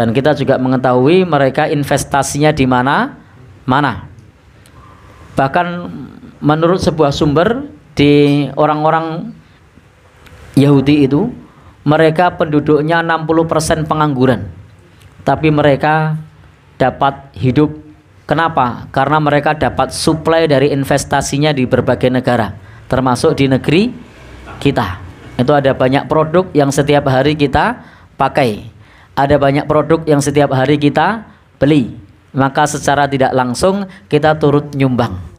Dan kita juga mengetahui mereka investasinya di mana mana. Bahkan menurut sebuah sumber di orang-orang Yahudi itu mereka penduduknya 60% pengangguran. Tapi mereka dapat hidup kenapa? Karena mereka dapat suplai dari investasinya di berbagai negara, termasuk di negeri kita. Itu ada banyak produk yang setiap hari kita pakai ada banyak produk yang setiap hari kita beli maka secara tidak langsung kita turut nyumbang